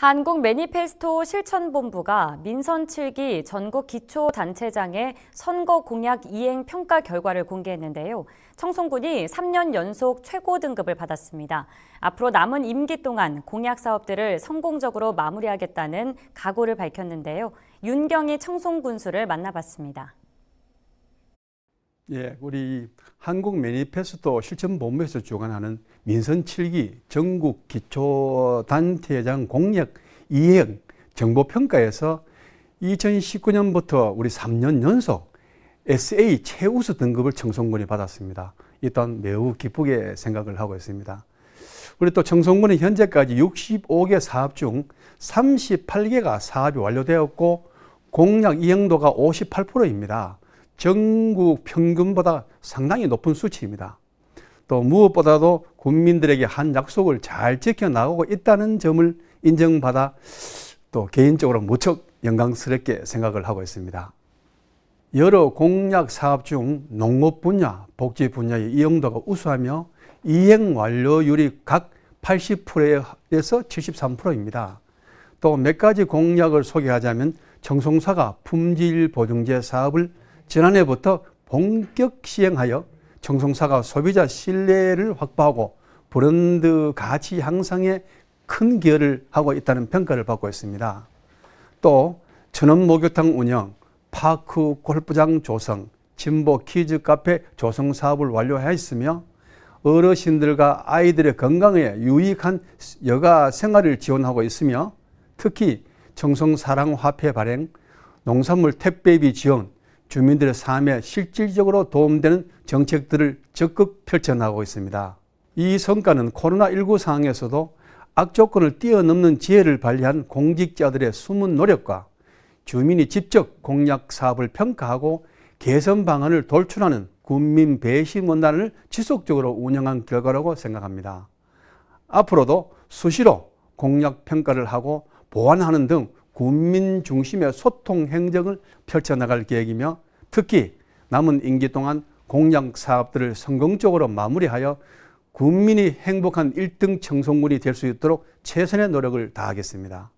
한국 매니페스토 실천본부가 민선 7기 전국 기초단체장의 선거 공약 이행 평가 결과를 공개했는데요. 청송군이 3년 연속 최고 등급을 받았습니다. 앞으로 남은 임기 동안 공약 사업들을 성공적으로 마무리하겠다는 각오를 밝혔는데요. 윤경희 청송군수를 만나봤습니다. 예, 우리 한국 매니페스토 실천 본부에서 주관하는 민선 7기 전국 기초단체장 공약 이행 정보 평가에서 2019년부터 우리 3년 연속 SA 최우수 등급을 청송군이 받았습니다. 일단 매우 기쁘게 생각을 하고 있습니다. 우리 또 청송군은 현재까지 65개 사업 중 38개가 사업이 완료되었고 공약 이행도가 58%입니다. 전국 평균보다 상당히 높은 수치입니다. 또 무엇보다도 국민들에게 한 약속을 잘 지켜나가고 있다는 점을 인정받아 또 개인적으로 무척 영광스럽게 생각을 하고 있습니다. 여러 공약 사업 중 농업 분야, 복지 분야의 이용도가 우수하며 이행 완료율이 각 80%에서 73%입니다. 또 몇 가지 공약을 소개하자면 청송사가 품질 보증제 사업을 지난해부터 본격 시행하여 정성사가 소비자 신뢰를 확보하고 브랜드 가치 향상에 큰 기여를 하고 있다는 평가를 받고 있습니다. 또 천원 목욕탕 운영, 파크 골프장 조성, 진보 키즈 카페 조성 사업을 완료하였으며 어르신들과 아이들의 건강에 유익한 여가 생활을 지원하고 있으며 특히 정성사랑 화폐 발행, 농산물 택배비 지원, 주민들의 삶에 실질적으로 도움되는 정책들을 적극 펼쳐나가고 있습니다. 이 성과는 코로나19 상황에서도 악조건을 뛰어넘는 지혜를 발휘한 공직자들의 숨은 노력과 주민이 직접 공약 사업을 평가하고 개선 방안을 돌출하는 국민 배심 원단을 지속적으로 운영한 결과라고 생각합니다. 앞으로도 수시로 공약 평가를 하고 보완하는 등 국민 중심의 소통 행정을 펼쳐나갈 계획이며 특히 남은 임기 동안 공약 사업들을 성공적으로 마무리하여 국민이 행복한 1등 청소년이 될 수 있도록 최선의 노력을 다하겠습니다.